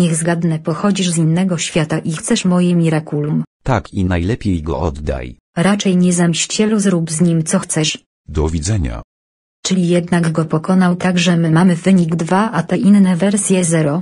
Niech zgadnę pochodzisz z innego świata i chcesz moje mirakulum. Tak i najlepiej go oddaj. Raczej nie zamścielu zrób z nim co chcesz. Do widzenia. Czyli jednak go pokonał tak, że my mamy wynik 2, a te inne wersje 0.